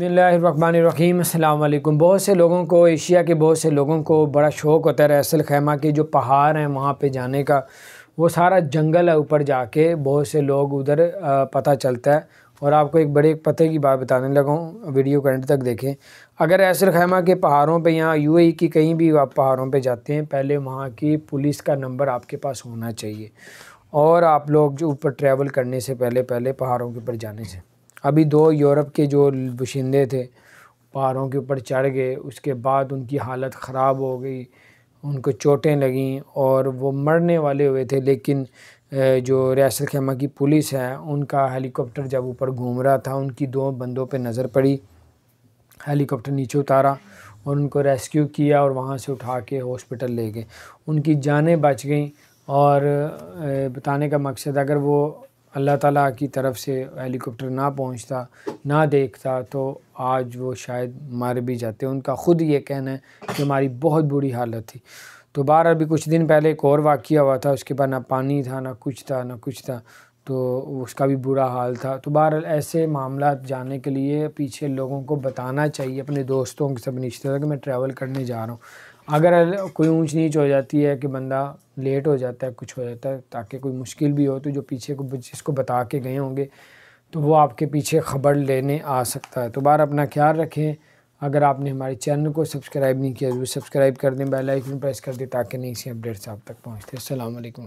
बसमीम अल्लाम बहुत से लोगों को एशिया के बहुत से लोगों को बड़ा शौक़ होता है रसल खैमा के जो पहाड़ हैं वहाँ पे जाने का वो सारा जंगल है ऊपर जाके बहुत से लोग उधर पता चलता है और आपको एक बड़े पते की बात बताने लगा वीडियो को एंड तक देखें अगर ऐसल खैमा के पहाड़ों पे यहाँ यू की कहीं भी आप पहाड़ों पे जाते हैं पहले वहाँ की पुलिस का नंबर आपके पास होना चाहिए और आप लोग जो ऊपर ट्रैवल करने से पहले पहले पहाड़ों के ऊपर जाने से अभी दो यूरोप के जो बशिंदे थे पहाड़ों के ऊपर चढ़ गए उसके बाद उनकी हालत ख़राब हो गई उनको चोटें लगें और वो मरने वाले हुए थे लेकिन जो रियासत खेमा की पुलिस है उनका हेलीकॉप्टर जब ऊपर घूम रहा था उनकी दो बंदों पे नज़र पड़ी हेलीकॉप्टर नीचे उतारा और उनको रेस्क्यू किया और वहाँ से उठा के हॉस्पिटल ले गए उनकी जानें बच गईं और बताने का मकसद अगर वो अल्लाह ताला की तरफ से हेलीकॉप्टर ना पहुंचता ना देखता तो आज वो शायद मार भी जाते उनका ख़ुद ये कहना है कि हमारी बहुत बुरी हालत थी तो बार अभी कुछ दिन पहले एक और वाक़ हुआ था उसके बाद ना पानी था ना कुछ था ना कुछ था तो उसका भी बुरा हाल था तो बहर ऐसे मामला जाने के लिए पीछे लोगों को बताना चाहिए अपने दोस्तों के सब रिश्तेदार कि मैं ट्रैवल करने जा रहा हूँ अगर कोई ऊंच नीच हो जाती है कि बंदा लेट हो जाता है कुछ हो जाता है ताकि कोई मुश्किल भी हो तो जो पीछे को जिसको बता के गए होंगे तो वो आपके पीछे खबर लेने आ सकता है तो बार अपना ख्याल रखें अगर आपने हमारे चैनल को सब्सक्राइब नहीं किया जरूर सब्सक्राइब कर दें बेल आइकन प्रेस कर दें ताकि नई सी अपडेट्स आप तक पहुँचते असल